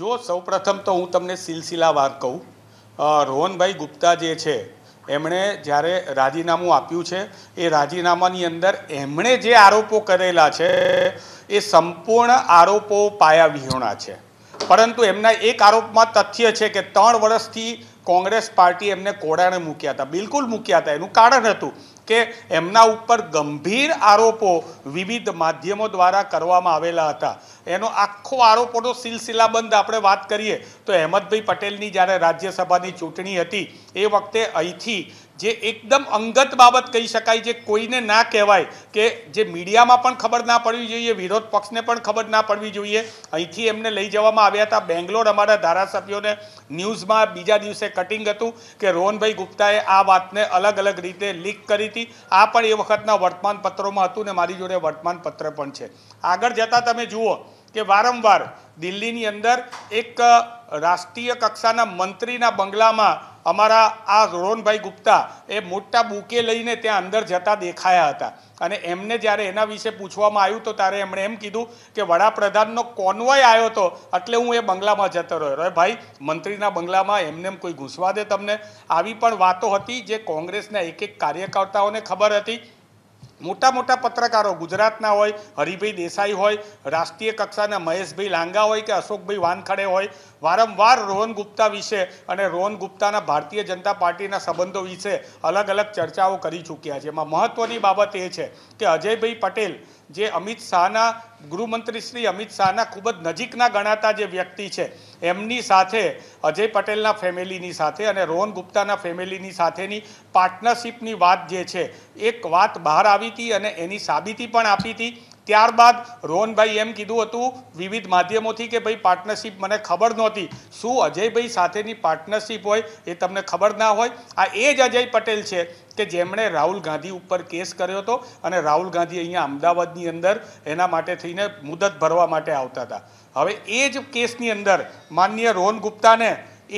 જો સૌપ્રથમ તો હું તમને સિલસિલાવાર કહું રોહનભાઈ ગુપ્તા જે છે એમણે જ્યારે રાજીનામું આપ્યું છે એ રાજીનામાની અંદર એમણે જે આરોપો કરેલા છે એ સંપૂર્ણ આરોપો પાયા વિહોણા છે પરંતુ એમના એક આરોપમાં તથ્ય છે કે ત્રણ વર્ષથી કોંગ્રેસ પાર્ટી એમને કોડાણે મૂક્યા હતા બિલકુલ મૂક્યા હતા એનું કારણ હતું કે એમના ઉપર ગંભીર આરોપો વિવિધ માધ્યમો દ્વારા કરવામાં આવેલા હતા એનો આખો આરોપોનો સિલસિલાબંધ આપણે વાત કરીએ તો અહેમદભાઈ પટેલની જ્યારે રાજ્યસભાની ચૂંટણી હતી એ વખતે અહીંથી જે એકદમ અંગત બાબત કહી શકાય જે કોઈને ના કહેવાય કે જે મીડિયામાં પણ ખબર ના પડવી જોઈએ વિરોધ પક્ષને પણ ખબર ના પડવી જોઈએ અહીંથી એમને લઈ જવામાં આવ્યા હતા બેંગ્લોર અમારા ધારાસભ્યોને ન્યૂઝમાં બીજા દિવસે કટિંગ હતું કે રોહનભાઈ ગુપ્તાએ આ વાતને અલગ અલગ રીતે લીક કરી હતી આ પણ એ વખતના વર્તમાનપત્રોમાં હતું ને મારી જોડે વર્તમાનપત્ર પણ છે આગળ જતાં તમે જુઓ કે વારંવાર દિલ્હીની અંદર એક રાષ્ટ્રીય કક્ષાના મંત્રીના બંગલામાં અમારા આ રોનભાઈ ગુપ્તા એ મોટા બુકે લઈને ત્યાં અંદર જતા દેખાયા હતા અને એમને જ્યારે એના વિશે પૂછવામાં આવ્યું તો ત્યારે એમણે એમ કીધું કે વડાપ્રધાનનો કોન્વોય આવ્યો હતો એટલે હું એ બંગલામાં જતો રહ્યો અરે ભાઈ મંત્રીના બંગલામાં એમને કોઈ ઘૂસવા દે તમને આવી પણ વાતો હતી જે કોંગ્રેસના એક એક કાર્યકર્તાઓને ખબર હતી મોટા મોટા પત્રકારો ગુજરાતના હોય હરિભાઈ દેસાઈ હોય રાષ્ટ્રીય કક્ષાના મહેશભાઈ લાંગા હોય કે અશોકભાઈ વાનખડે હોય વારંવાર રોહન ગુપ્તા વિશે અને રોહન ગુપ્તાના ભારતીય જનતા પાર્ટીના સંબંધો વિશે અલગ અલગ ચર્ચાઓ કરી ચૂક્યા છે એમાં મહત્ત્વની બાબત એ છે કે અજયભાઈ પટેલ જે અમિત શાહના ગૃહમંત્રી શ્રી અમિત શાહના ખૂબ જ નજીકના ગણાતા જે વ્યક્તિ છે એમની સાથે અજય પટેલના ફેમિલીની સાથે અને રોહન ગુપ્તાના ફેમિલીની સાથેની પાર્ટનરશિપની વાત જે છે એક વાત બહાર આવી હતી અને એની સાબિતી પણ આપી હતી ત્યારબાદ રોહનભાઈ એમ કીધું હતું વિવિધ માધ્યમોથી કે ભાઈ પાર્ટનરશીપ મને ખબર નહોતી શું અજયભાઈ સાથેની પાર્ટનરશીપ હોય એ તમને ખબર ના હોય આ એ જ અજય પટેલ છે કે જેમણે રાહુલ ગાંધી ઉપર કેસ કર્યો હતો અને રાહુલ ગાંધી અહીંયા અમદાવાદની અંદર એના માટે થઈને મુદત ભરવા માટે આવતા હતા હવે એ જ કેસની અંદર માનનીય રોહન ગુપ્તાને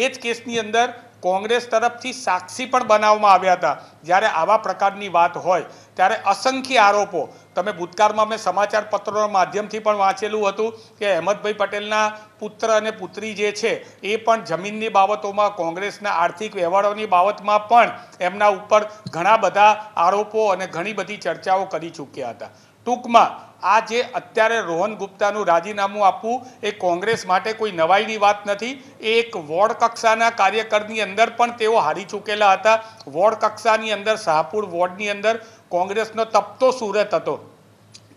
એ જ કેસની અંદર કોંગ્રેસ તરફથી સાક્ષી પણ બનાવવામાં આવ્યા હતા જ્યારે આવા પ્રકારની વાત હોય ત્યારે અસંખ્ય આરોપો તમે ભૂતકાળમાં મેં સમાચાર પત્રોના માધ્યમથી પણ વાંચેલું હતું કે અહેમદભાઈ પટેલના પુત્ર અને પુત્રી જે છે એ પણ જમીનની બાબતોમાં કોંગ્રેસના આર્થિક વ્યવહારોની બાબતમાં પણ એમના ઉપર ઘણા બધા આરોપો અને ઘણી બધી ચર્ચાઓ કરી ચૂક્યા હતા ટૂંકમાં આ જે અત્યારે રોહન ગુપ્તાનું રાજીનામું આપવું એ કોંગ્રેસ માટે કોઈ નવાઈની વાત નથી એ એક વોર્ડ કક્ષાના કાર્યકરની અંદર પણ તેઓ હારી ચૂકેલા હતા વોર્ડ કક્ષાની અંદર શાહપુર વોર્ડની અંદર કોંગ્રેસનો તપતો સુરત હતો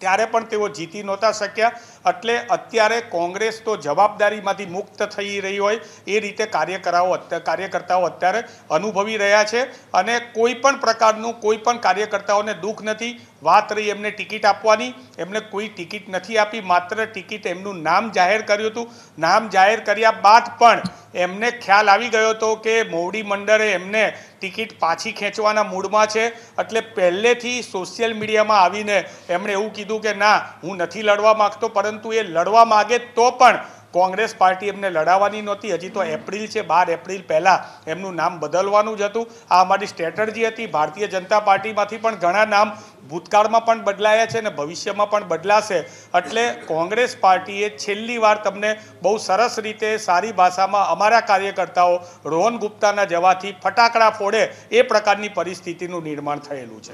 ત્યારે પણ તેઓ જીતી નહોતા શક્યા એટલે અત્યારે કોંગ્રેસ તો જવાબદારીમાંથી મુક્ત થઈ રહી હોય એ રીતે કાર્યકરાઓ કાર્યકર્તાઓ અત્યારે અનુભવી રહ્યા છે અને કોઈ પણ પ્રકારનું કોઈ પણ કાર્યકર્તાઓને દુઃખ નથી વાત રહી એમને ટિકિટ આપવાની એમને કોઈ ટિકિટ નથી આપી માત્ર ટિકિટ એમનું નામ જાહેર કર્યું હતું નામ જાહેર કર્યા બાદ પણ એમને ખ્યાલ આવી ગયો હતો કે મોવડી મંડળે એમને ટિકિટ પાછી ખેંચવાના મૂડમાં છે એટલે પહેલેથી સોશિયલ મીડિયામાં આવીને એમણે એવું કીધું કે ના હું નથી લડવા માગતો પરંતુ એ લડવા માગે તો પણ કોંગ્રેસ પાર્ટી એમને લડાવવાની નહોતી હજી તો એપ્રિલ છે બાર એપ્રિલ પહેલાં એમનું નામ બદલવાનું જ હતું આ અમારી સ્ટ્રેટર્જી હતી ભારતીય જનતા પાર્ટીમાંથી પણ ઘણા નામ ભૂતકાળમાં પણ બદલાયા છે અને ભવિષ્યમાં પણ બદલાશે એટલે કોંગ્રેસ પાર્ટીએ છેલ્લી વાર તમને બહુ સરસ રીતે સારી ભાષામાં અમારા કાર્યકર્તાઓ રોહન ગુપ્તાના જવાથી ફટાકડા ફોડે એ પ્રકારની પરિસ્થિતિનું નિર્માણ થયેલું છે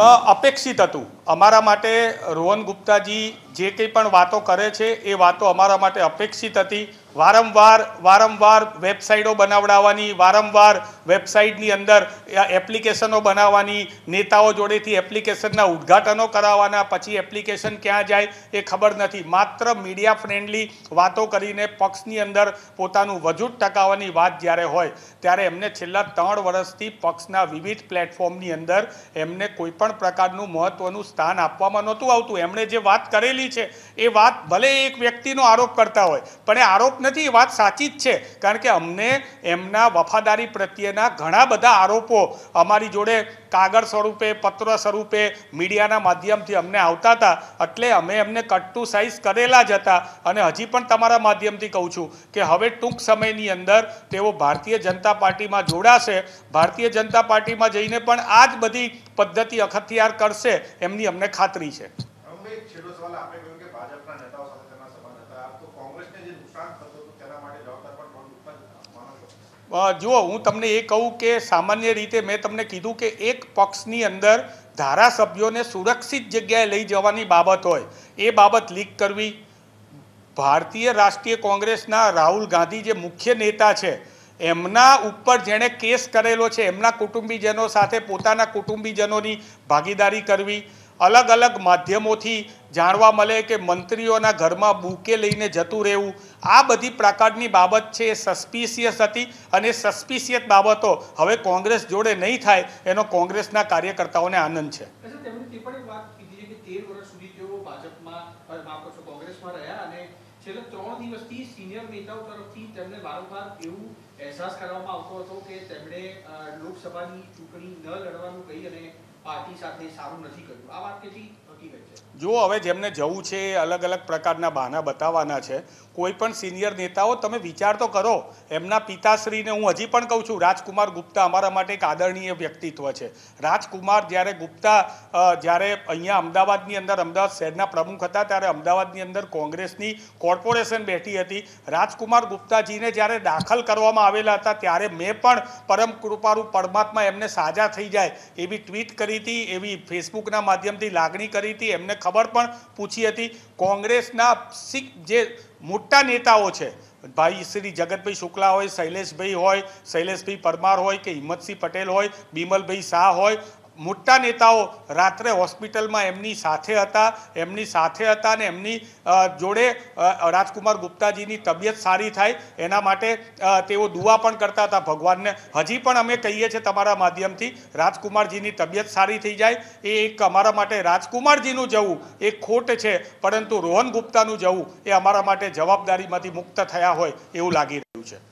અપેક્ષિત હતું અમારા માટે રોહન ગુપ્તાજી જે કંઈ પણ વાતો કરે છે એ વાતો અમારા માટે અપેક્ષિત હતી વારંવાર વારંવાર વેબસાઇટો બનાવડાવવાની વારંવાર વેબસાઇટની અંદર એપ્લિકેશનો બનાવવાની નેતાઓ જોડેથી એપ્લિકેશનના ઉદ્ઘાટનો કરાવવાના પછી એપ્લિકેશન ક્યાં જાય એ ખબર નથી માત્ર મીડિયા ફ્રેન્ડલી વાતો કરીને પક્ષની અંદર પોતાનું વજૂદ ટકાવવાની વાત જ્યારે હોય ત્યારે એમને છેલ્લા ત્રણ વર્ષથી પક્ષના વિવિધ પ્લેટફોર્મની અંદર એમને કોઈપણ પ્રકારનું મહત્ત્વનું સ્થાન આપવામાં નહોતું આવતું એમણે જે વાત કરેલી છે એ વાત ભલે એક વ્યક્તિનો આરોપ કરતા હોય પણ એ આરોપ નથી એ વાત સાચી જ છે કારણ કે અમને એમના વફાદારી પ્રત્યે અંગેના ઘણા બધા આરોપો અમારી જોડે કાગળ સ્વરૂપે પત્ર સ્વરૂપે મીડિયાના માધ્યમથી અમને આવતા હતા એટલે અમે એમને કટ ટુ સાઇઝ કરેલા જ હતા અને હજી પણ તમારા માધ્યમથી કહું છું કે હવે ટૂંક સમયની અંદર તેઓ ભારતીય જનતા પાર્ટીમાં જોડાશે ભારતીય જનતા પાર્ટીમાં જઈને પણ આ જ બધી પદ્ધતિ અખત્યાર કરશે એમની અમને ખાતરી છે જુઓ હું તમને એ કહું કે સામાન્ય રીતે મેં તમને કીધું કે એક પક્ષની અંદર ધારાસભ્યોને સુરક્ષિત જગ્યાએ લઈ જવાની બાબત હોય એ બાબત લીક કરવી ભારતીય રાષ્ટ્રીય કોંગ્રેસના રાહુલ ગાંધી જે મુખ્ય નેતા છે એમના ઉપર જેણે કેસ કરેલો છે એમના કુટુંબીજનો સાથે પોતાના કુટુંબીજનોની ભાગીદારી કરવી અલગ અલગ માધ્યમોથી જાણવા મળે કે મંત્રીઓના ઘરમાં બુકે લઈને જતું રહેવું આ બધી પ્રકારની બાબત છે એ સસ્પિશિયસ હતી અને સસ્પિશિયસ બાબતો હવે કોંગ્રેસ જોડે નહીં થાય એનો કોંગ્રેસના કાર્યકર્તાઓને આનંદ છે એવું અહેસાસ કરવામાં આવતો હતો કે તેમણે લોકસભાની ચૂંટણી ન લડવાનું કહી અને પાર્ટી સાથે સારું નથી કર્યું આ વાત કેટલી જુઓ હવે જેમને જવું છે અલગ અલગ પ્રકારના બહાના બતાવવાના છે કોઈ પણ સિનિયર નેતાઓ તમે વિચાર તો કરો એમના પિતાશ્રીને હું હજી પણ કહું છું રાજકુમાર ગુપ્તા અમારા માટે એક આદરણીય વ્યક્તિત્વ છે રાજકુમાર જ્યારે ગુપ્તા જ્યારે અહીંયા અમદાવાદની અંદર અમદાવાદ શહેરના પ્રમુખ હતા ત્યારે અમદાવાદની અંદર કોંગ્રેસની કોર્પોરેશન બેઠી હતી રાજકુમાર ગુપ્તાજીને જ્યારે દાખલ કરવામાં આવેલા હતા ત્યારે મેં પણ પરમ કૃપારૂપ પરમાત્મા એમને સાજા થઈ જાય એવી ટ્વીટ કરી હતી એવી ફેસબુકના માધ્યમથી લાગણી કરી કરી હતી એમને ખબર પણ પૂછી હતી કોંગ્રેસના શીખ જે મોટા નેતાઓ છે ભાઈ શ્રી જગતભાઈ શુક્લા હોય શૈલેષભાઈ હોય શૈલેષભાઈ પરમાર હોય કે હિંમતસિંહ પટેલ હોય બિમલભાઈ શાહ હોય મોટા નેતાઓ રાત્રે હોસ્પિટલમાં એમની સાથે હતા એમની સાથે હતા અને એમની જોડે રાજકુમાર ગુપ્તાજીની તબિયત સારી થાય એના માટે તેઓ દુઆ પણ કરતા હતા ભગવાનને હજી પણ અમે કહીએ છીએ તમારા માધ્યમથી રાજકુમારજીની તબિયત સારી થઈ જાય એ એક અમારા માટે રાજકુમારજીનું જવું એ ખોટ છે પરંતુ રોહન ગુપ્તાનું જવું એ અમારા માટે જવાબદારીમાંથી મુક્ત થયા હોય એવું લાગી રહ્યું છે